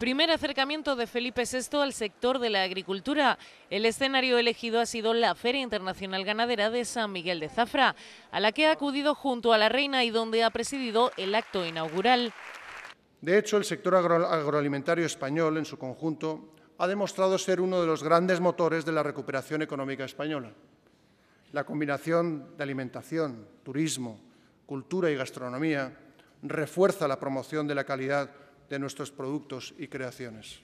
Primer acercamiento de Felipe VI al sector de la agricultura. El escenario elegido ha sido la Feria Internacional Ganadera de San Miguel de Zafra, a la que ha acudido junto a la reina y donde ha presidido el acto inaugural. De hecho, el sector agroalimentario español en su conjunto ha demostrado ser uno de los grandes motores de la recuperación económica española. La combinación de alimentación, turismo, cultura y gastronomía refuerza la promoción de la calidad de nuestros productos y creaciones.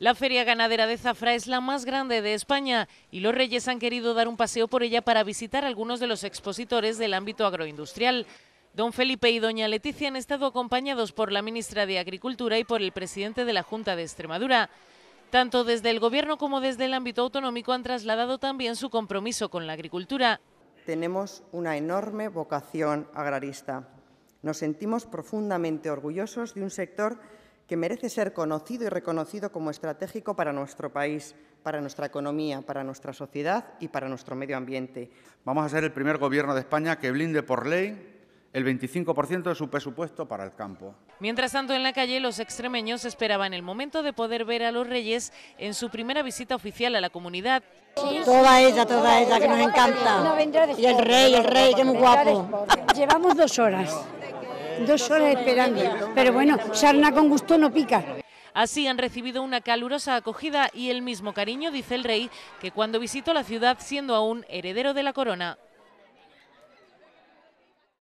La feria ganadera de Zafra es la más grande de España y los reyes han querido dar un paseo por ella para visitar algunos de los expositores del ámbito agroindustrial. Don Felipe y doña Leticia han estado acompañados por la ministra de Agricultura y por el presidente de la Junta de Extremadura. Tanto desde el Gobierno como desde el ámbito autonómico han trasladado también su compromiso con la agricultura. Tenemos una enorme vocación agrarista nos sentimos profundamente orgullosos de un sector que merece ser conocido y reconocido como estratégico para nuestro país, para nuestra economía, para nuestra sociedad y para nuestro medio ambiente. Vamos a ser el primer Gobierno de España que blinde por ley el 25% de su presupuesto para el campo. Mientras tanto, en la calle los extremeños esperaban el momento de poder ver a los Reyes en su primera visita oficial a la comunidad. Toda ella, toda ella, que nos encanta. Y el rey, el rey, que muy guapo. Llevamos dos horas dos horas esperando. Pero bueno, sarna con gusto no pica. Así han recibido una calurosa acogida y el mismo cariño, dice el rey, que cuando visitó la ciudad siendo aún heredero de la corona.